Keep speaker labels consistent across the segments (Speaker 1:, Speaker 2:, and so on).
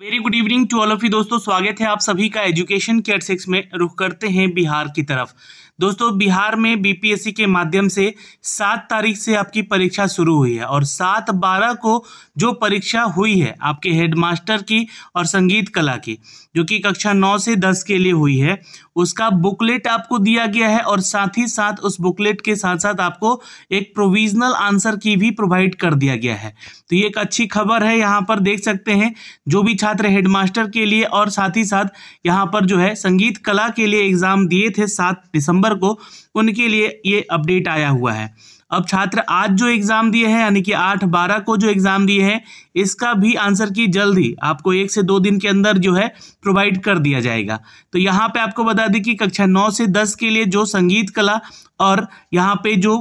Speaker 1: very good evening to all of you दोस्तों स्वागत है आप सभी का एजुकेशन केयर सिक्स में रुख करते हैं बिहार की तरफ दोस्तों बिहार में बीपीएससी के माध्यम से सात तारीख से आपकी परीक्षा शुरू हुई है और सात बारह को जो परीक्षा हुई है आपके हेडमास्टर की और संगीत कला की जो कि कक्षा नौ से दस के लिए हुई है उसका बुकलेट आपको दिया गया है और साथ ही साथ उस बुकलेट के साथ साथ आपको एक प्रोविजनल आंसर की भी प्रोवाइड कर दिया गया है तो ये एक अच्छी खबर है यहाँ पर देख सकते हैं जो भी छात्र हेडमास्टर के लिए और साथ ही साथ यहाँ पर जो है संगीत कला के लिए एग्जाम दिए थे सात दिसंबर नवंबर को उनके लिए ये अपडेट आया हुआ है अब छात्र आज जो एग्ज़ाम दिए हैं यानी कि आठ बारह को जो एग्ज़ाम दिए हैं इसका भी आंसर की जल्द ही आपको एक से दो दिन के अंदर जो है प्रोवाइड कर दिया जाएगा तो यहाँ पे आपको बता दें कि कक्षा नौ से दस के लिए जो संगीत कला और यहाँ पे जो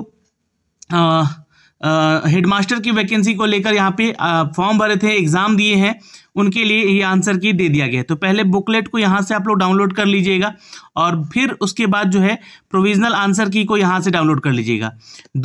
Speaker 1: आ, हेडमास्टर की वैकेंसी को लेकर यहाँ पे फॉर्म भरे थे एग्ज़ाम दिए हैं उनके लिए ये आंसर की दे दिया गया है तो पहले बुकलेट को यहाँ से आप लोग डाउनलोड कर लीजिएगा और फिर उसके बाद जो है प्रोविजनल आंसर की को यहाँ से डाउनलोड कर लीजिएगा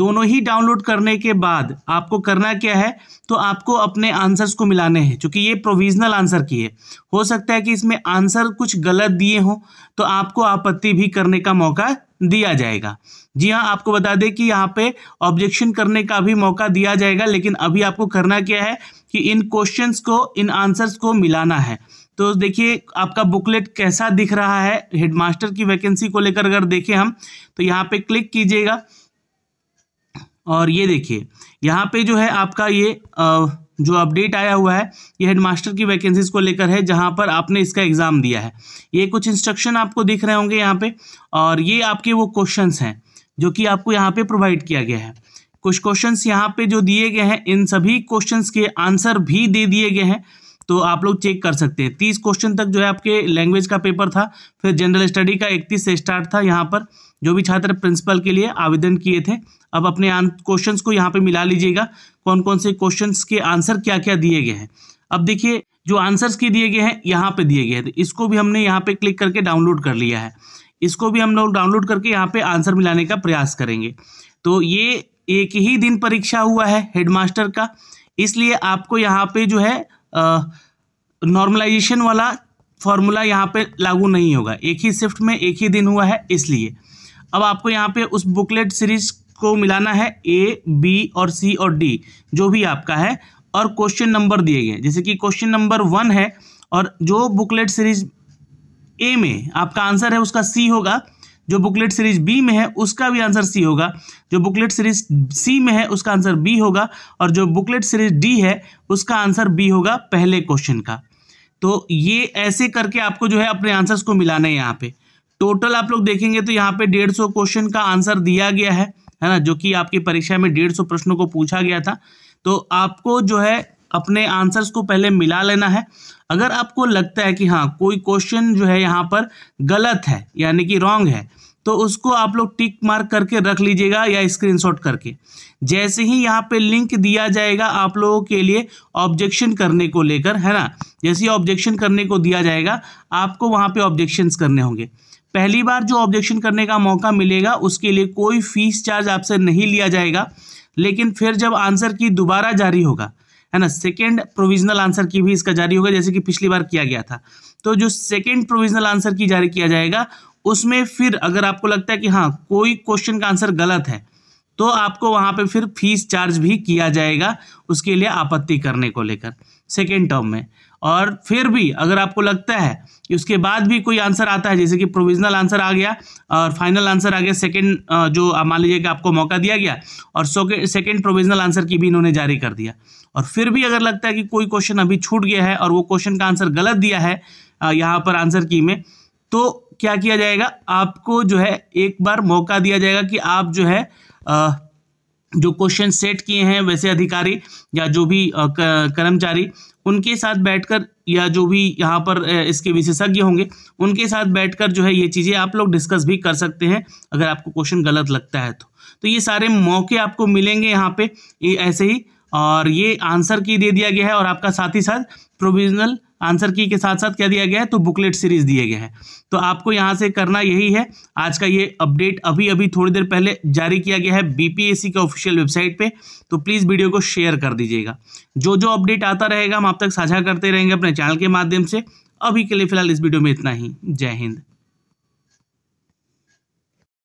Speaker 1: दोनों ही डाउनलोड करने के बाद आपको करना क्या है तो आपको अपने आंसर्स को मिलाने हैं क्योंकि ये प्रोविजनल आंसर की है हो सकता है कि इसमें आंसर कुछ गलत दिए हों तो आपको आपत्ति भी करने का मौका दिया जाएगा जी हाँ आपको बता दें कि यहाँ पे ऑब्जेक्शन करने का भी मौका दिया जाएगा लेकिन अभी आपको करना क्या है कि इन क्वेश्चंस को इन आंसर्स को मिलाना है तो देखिए आपका बुकलेट कैसा दिख रहा है हेडमास्टर की वैकेंसी को लेकर अगर देखें हम तो यहाँ पे क्लिक कीजिएगा और ये देखिए यहाँ पे जो है आपका ये आ, जो अपडेट आया हुआ है ये हेडमास्टर की वैकेंसीज को लेकर है जहाँ पर आपने इसका एग्ज़ाम दिया है ये कुछ इंस्ट्रक्शन आपको दिख रहे होंगे यहाँ पे और ये आपके वो क्वेश्चंस हैं जो कि आपको यहाँ पे प्रोवाइड किया गया है कुछ क्वेश्चंस यहाँ पे जो दिए गए हैं इन सभी क्वेश्चंस के आंसर भी दे दिए गए हैं तो आप लोग चेक कर सकते हैं तीस क्वेश्चन तक जो है आपके लैंग्वेज का पेपर था फिर जनरल स्टडी का इकतीस से स्टार्ट था यहाँ पर जो भी छात्र प्रिंसिपल के लिए आवेदन किए थे अब अपने क्वेश्चंस को यहाँ पे मिला लीजिएगा कौन कौन से क्वेश्चंस के आंसर क्या क्या दिए गए हैं अब देखिए जो आंसर्स के दिए गए हैं यहाँ पे दिए गए हैं तो इसको भी हमने यहाँ पे क्लिक करके डाउनलोड कर लिया है इसको भी हम लोग डाउनलोड करके यहाँ पे आंसर मिलाने का प्रयास करेंगे तो ये एक ही दिन परीक्षा हुआ है हेडमास्टर का इसलिए आपको यहाँ पे जो है नॉर्मलाइजेशन वाला फॉर्मूला यहाँ पे लागू नहीं होगा एक ही शिफ्ट में एक ही दिन हुआ है इसलिए अब आपको यहाँ पे उस बुकलेट सीरीज को मिलाना है ए बी और सी और डी जो भी आपका है और क्वेश्चन नंबर दिए गए जैसे कि क्वेश्चन नंबर वन है और जो बुकलेट सीरीज ए में आपका आंसर है उसका सी होगा जो बुकलेट सीरीज बी में है उसका भी आंसर सी होगा जो बुकलेट सीरीज सी में है उसका आंसर बी होगा और जो बुकलेट सीरीज डी है उसका आंसर बी होगा पहले क्वेश्चन का तो ये ऐसे करके आपको जो है अपने आंसर्स को मिलाना है यहाँ पे टोटल आप लोग देखेंगे तो यहाँ पे डेढ़ सौ क्वेश्चन का आंसर दिया गया है है ना जो कि आपकी परीक्षा में डेढ़ सौ प्रश्नों को पूछा गया था तो आपको जो है अपने आंसर्स को पहले मिला लेना है अगर आपको लगता है कि हाँ कोई क्वेश्चन जो है यहाँ पर गलत है यानी कि रॉन्ग है तो उसको आप लोग टिक मार्क करके रख लीजिएगा या स्क्रीनशॉट करके जैसे ही यहाँ पे लिंक दिया जाएगा आप लोगों के लिए ऑब्जेक्शन करने को लेकर है ना जैसे ही ऑब्जेक्शन करने को दिया जाएगा आपको वहाँ पे ऑब्जेक्शंस करने होंगे पहली बार जो ऑब्जेक्शन करने का मौका मिलेगा उसके लिए कोई फीस चार्ज आपसे नहीं लिया जाएगा लेकिन फिर जब आंसर की दोबारा जारी होगा है ना सेकेंड प्रोविजनल आंसर की भी इसका जारी होगा जैसे कि पिछली बार किया गया था तो जो सेकेंड प्रोविजनल आंसर की जारी किया जाएगा उसमें फिर अगर आपको लगता है कि हाँ कोई क्वेश्चन का आंसर गलत है तो आपको वहाँ पे फिर फीस चार्ज भी किया जाएगा उसके लिए आपत्ति करने को लेकर सेकेंड टर्म में और फिर भी अगर आपको लगता है कि उसके बाद भी कोई आंसर आता है जैसे कि प्रोविजनल आंसर आ गया और फाइनल आंसर आ गया सेकेंड जो मान लीजिए कि आपको मौका दिया गया और सेकेंड प्रोविजनल आंसर की भी इन्होंने जारी कर दिया और फिर भी अगर लगता है कि कोई क्वेश्चन अभी छूट गया है और वो क्वेश्चन का आंसर गलत दिया है यहाँ पर आंसर की में तो क्या किया जाएगा आपको जो है एक बार मौका दिया जाएगा कि आप जो है जो क्वेश्चन सेट किए हैं वैसे अधिकारी या जो भी कर्मचारी उनके साथ बैठकर या जो भी यहाँ पर इसके विशेषज्ञ होंगे उनके साथ बैठकर जो है ये चीज़ें आप लोग डिस्कस भी कर सकते हैं अगर आपको क्वेश्चन गलत लगता है तो तो ये सारे मौके आपको मिलेंगे यहाँ पे ये ऐसे ही और ये आंसर की दे दिया गया है और आपका साथ ही साथ प्रोविजनल आंसर की के साथ साथ क्या दिया गया है तो बुकलेट सीरीज दिए गए हैं तो आपको यहाँ से करना यही है आज का ये अपडेट अभी अभी थोड़ी देर पहले जारी किया गया है बीपीएससी के ऑफिशियल वेबसाइट पे तो प्लीज़ वीडियो को शेयर कर दीजिएगा जो जो अपडेट आता रहेगा हम आप तक साझा करते रहेंगे अपने चैनल के माध्यम से अभी के लिए फिलहाल इस वीडियो में इतना ही जय हिंद